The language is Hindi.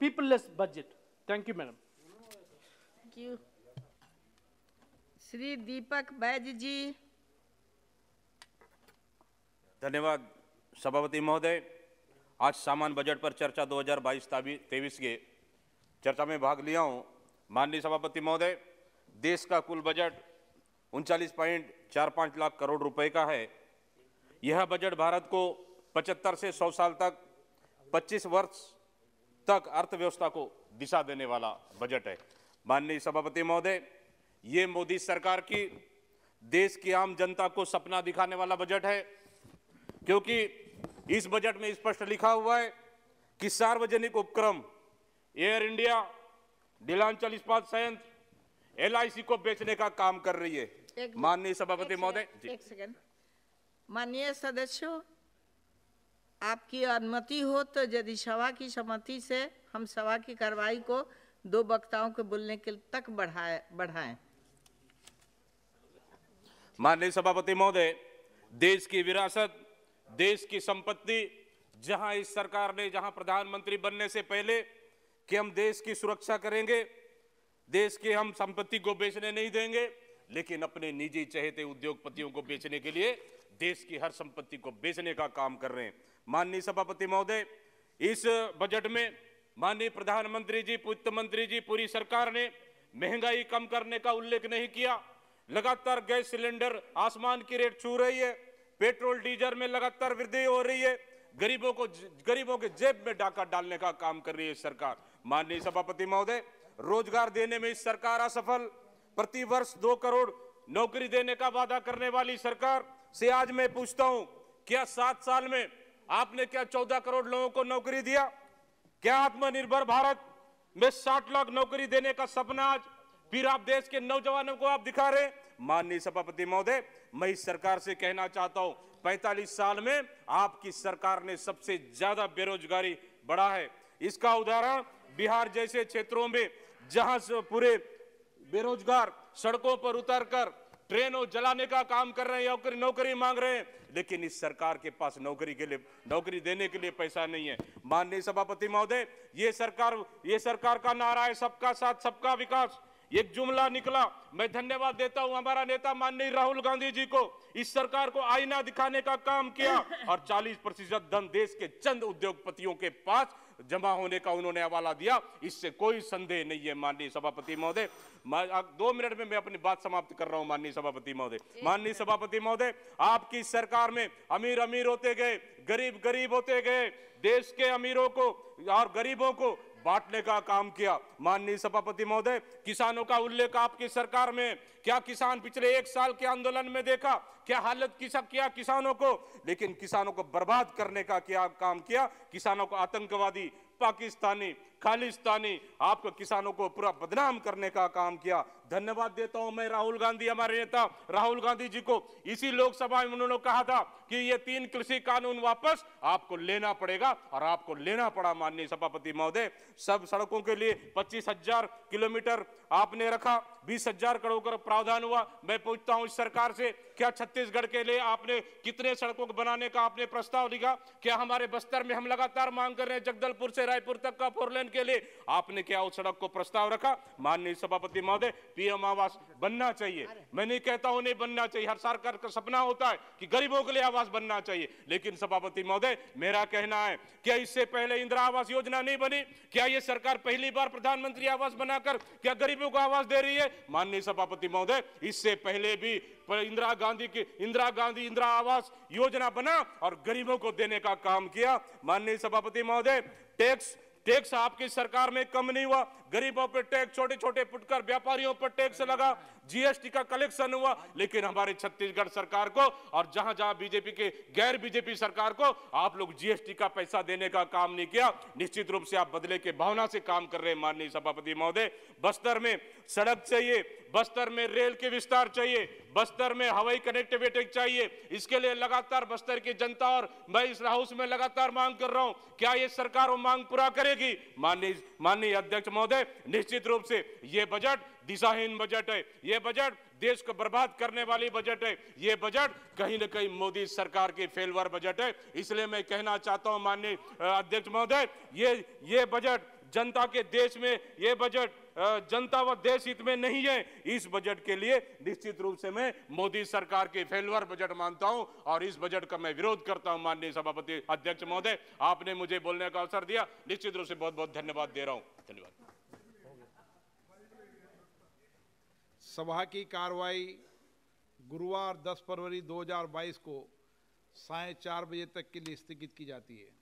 peopleless budget. Thank you, madam. Thank you. Shri दीपक बैज जी धन्यवाद सभापति महोदय आज सामान्य बजट पर चर्चा 2022 तेईस के चर्चा में भाग लिया हूं माननीय सभापति महोदय देश का कुल बजट उनचालीस पॉइंट चार पाँच लाख करोड़ रुपए का है यह बजट भारत को 75 से 100 साल तक 25 वर्ष तक अर्थव्यवस्था को दिशा देने वाला बजट है माननीय सभापति महोदय ये मोदी सरकार की देश की आम जनता को सपना दिखाने वाला बजट है क्योंकि इस बजट में स्पष्ट लिखा हुआ है कि सार्वजनिक उपक्रम एयर इंडिया डीलांचल इस्पात संयंत्र एल को बेचने का काम कर रही है माननीय सभापति महोदय माननीय सदस्यों आपकी अनुमति हो तो यदि सभा की सम्मति से हम सभा की कार्रवाई को दो वक्ताओं के बोलने के तक बढ़ाए बढ़ाएं माननीय सभापति महोदय देश की विरासत देश की संपत्ति जहां इस सरकार ने जहां प्रधानमंत्री बनने से पहले कि हम देश की सुरक्षा करेंगे देश के हम संपत्ति को बेचने नहीं देंगे लेकिन अपने निजी चहेते उद्योगपतियों को बेचने के लिए देश की हर संपत्ति को बेचने का काम कर रहे हैं माननीय सभापति महोदय इस बजट में माननीय प्रधानमंत्री जी वित्त मंत्री जी पूरी सरकार ने महंगाई कम करने का उल्लेख नहीं किया लगातार गैस सिलेंडर आसमान की रेट छू रही है पेट्रोल डीजल में लगातार वृद्धि हो रही है गरीबों को गरीबों के जेब में डाका डालने का काम कर रही है सरकार माननीय सभापति महोदय रोजगार देने में इस सरकार असफल प्रति वर्ष दो करोड़ नौकरी देने का वादा करने वाली सरकार से आज मैं पूछता हूं क्या सात साल में आपने क्या चौदह करोड़ लोगों को नौकरी दिया क्या आत्मनिर्भर भारत में साठ लाख नौकरी देने का सपना आज फिर आप देश के नौजवानों को आप दिखा रहे माननीय सभापति महोदय मैं इस सरकार से कहना चाहता हूं पैतालीस साल में आपकी सरकार ने सबसे ज्यादा बेरोजगारी बढ़ा है इसका उदाहरण बिहार जैसे क्षेत्रों में जहां से पूरे बेरोजगार सड़कों पर उतरकर ट्रेनों जलाने का काम कर रहे हैं नौकरी मांग रहे हैं लेकिन इस सरकार के पास नौकरी के लिए नौकरी देने के लिए पैसा नहीं है माननीय सभापति महोदय ये सरकार ये सरकार का नारा है सबका साथ सबका विकास एक जुमला निकला मैं धन्यवाद देता हूं हमारा नेता माननीय राहुल गांधी जी को इस सरकार को आईना दिखाने का काम किया और 40 प्रतिशत धन देश के चंद उद्योगपतियों के पास जमा होने का उन्होंने हवाला दिया इससे कोई संदेह नहीं है माननीय सभापति महोदय दो मिनट में मैं अपनी बात समाप्त कर रहा हूँ माननीय सभापति महोदय माननीय सभापति महोदय आपकी सरकार में अमीर अमीर होते गए गरीब गरीब होते गए देश के अमीरों को और गरीबों को बांटने का काम किया माननीय सभापति महोदय किसानों का उल्लेख आपकी सरकार में क्या किसान पिछले एक साल के आंदोलन में देखा क्या हालत किसा किया किसानों को लेकिन किसानों को बर्बाद करने का क्या काम किया किसानों को आतंकवादी पाकिस्तानी खालिस्तानी आपको किसानों को पूरा बदनाम करने का काम किया धन्यवाद देता हूं मैं राहुल गांधी हमारे नेता राहुल गांधी जी को इसी लोकसभा में उन्होंने कहा था कि ये तीन कृषि कानून वापस आपको लेना पड़ेगा और आपको लेना पड़ा माननीय सभापति महोदय सब सड़कों के लिए पच्चीस हजार किलोमीटर आपने रखा बीस हजार करोड़ का प्रावधान हुआ मैं पूछता हूं इस सरकार से क्या छत्तीसगढ़ के लिए आपने कितने सड़कों को बनाने का आपने प्रस्ताव लिखा क्या हमारे बस्तर में हम लगातार मांग कर रहे हैं जगदलपुर से रायपुर तक का फोरलेन के लिए आपने क्या उस सड़क को प्रस्ताव रखा माननीय सभापति महोदय पीएम आवास बनना चाहिए मैं नहीं कहता हूं नहीं बनना चाहिए हर सरकार का सपना होता है कि गरीबों के लिए आवास बनना चाहिए लेकिन सभापति महोदय मेरा कहना है क्या इससे पहले इंदिरा आवास योजना नहीं बनी क्या ये सरकार पहली बार प्रधानमंत्री आवास बनाकर क्या गरीबों को आवास दे रही है माननीय सभापति महोदय इससे पहले भी इंदिरा गांधी की इंदिरा गांधी इंदिरा आवास योजना बना और गरीबों को देने का काम किया माननीय सभापति महोदय टैक्स टैक्स आपकी सरकार में कम नहीं हुआ गरीबों पर टैक्स छोटे छोटे फुटकर व्यापारियों पर टैक्स लगा जीएसटी का कलेक्शन हुआ लेकिन हमारे छत्तीसगढ़ सरकार को और जहां जहां बीजेपी के गैर बीजेपी सरकार को आप लोग जीएसटी का पैसा देने का काम नहीं किया निश्चित रूप से आप बदले के भावना से काम कर रहे माननीय सभापति महोदय बस्तर में सड़क चाहिए बस्तर में रेल के विस्तार चाहिए बस्तर में हवाई कनेक्टिविटी चाहिए इसके लिए लगातार बस्तर की जनता और मैं इस हाउस में लगातार मांग कर रहा हूं क्या ये सरकार वो मांग पूरा करेगी माननीय माननीय अध्यक्ष महोदय है निश्चित रूप से ये बजट दिशाहीन बजट है ये बजट देश को बर्बाद करने वाली बजट है ये बजट कहीं ना कहीं मोदी सरकार की फेलवर बजट है इसलिए मैं कहना चाहता हूं माननीय अध्यक्ष महोदय ये ये बजट जनता के देश में ये बजट जनता व देश हित में नहीं है इस बजट के लिए निश्चित रूप से मैं मोदी सरकार के फेलवर बजट मानता हूं और इस बजट का मैं विरोध करता हूं माननीय सभापति अध्यक्ष महोदय आपने मुझे बोलने का अवसर दिया निश्चित रूप से बहुत बहुत धन्यवाद दे रहा हूं धन्यवाद सभा की कार्रवाई गुरुवार 10 फरवरी 2022 को साय चार बजे तक के लिए स्थगित की जाती है